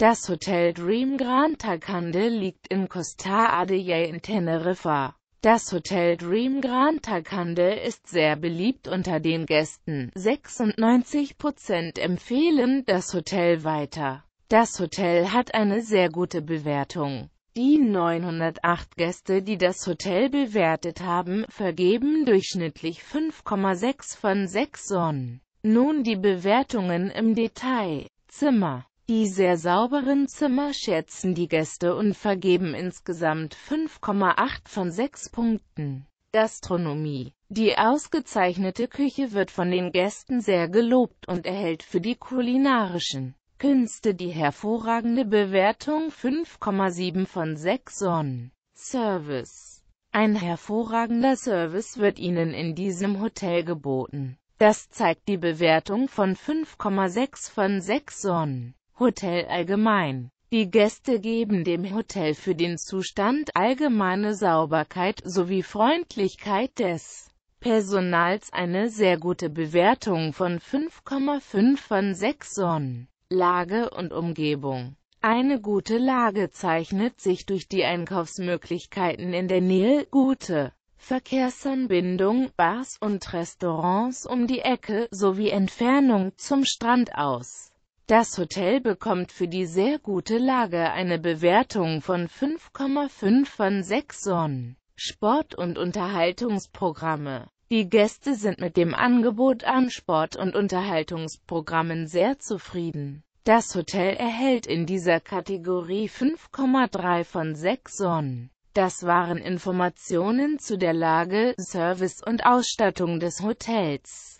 Das Hotel Dream Gran Tacande liegt in Costa Adeyé in Teneriffa. Das Hotel Dream Gran Tacande ist sehr beliebt unter den Gästen. 96% empfehlen das Hotel weiter. Das Hotel hat eine sehr gute Bewertung. Die 908 Gäste, die das Hotel bewertet haben, vergeben durchschnittlich 5,6 von 6 Sonnen. Nun die Bewertungen im Detail. Zimmer die sehr sauberen Zimmer schätzen die Gäste und vergeben insgesamt 5,8 von 6 Punkten. Gastronomie Die ausgezeichnete Küche wird von den Gästen sehr gelobt und erhält für die kulinarischen Künste die hervorragende Bewertung 5,7 von 6 Sonnen. Service Ein hervorragender Service wird Ihnen in diesem Hotel geboten. Das zeigt die Bewertung von 5,6 von 6 Sonnen. Hotel allgemein. Die Gäste geben dem Hotel für den Zustand allgemeine Sauberkeit sowie Freundlichkeit des Personals eine sehr gute Bewertung von 5,5 von 6 Sonnen. Lage und Umgebung Eine gute Lage zeichnet sich durch die Einkaufsmöglichkeiten in der Nähe, gute Verkehrsanbindung, Bars und Restaurants um die Ecke sowie Entfernung zum Strand aus. Das Hotel bekommt für die sehr gute Lage eine Bewertung von 5,5 von 6 Sonnen. Sport- und Unterhaltungsprogramme die Gäste sind mit dem Angebot an Sport- und Unterhaltungsprogrammen sehr zufrieden. Das Hotel erhält in dieser Kategorie 5,3 von 6 Sonnen. Das waren Informationen zu der Lage, Service und Ausstattung des Hotels.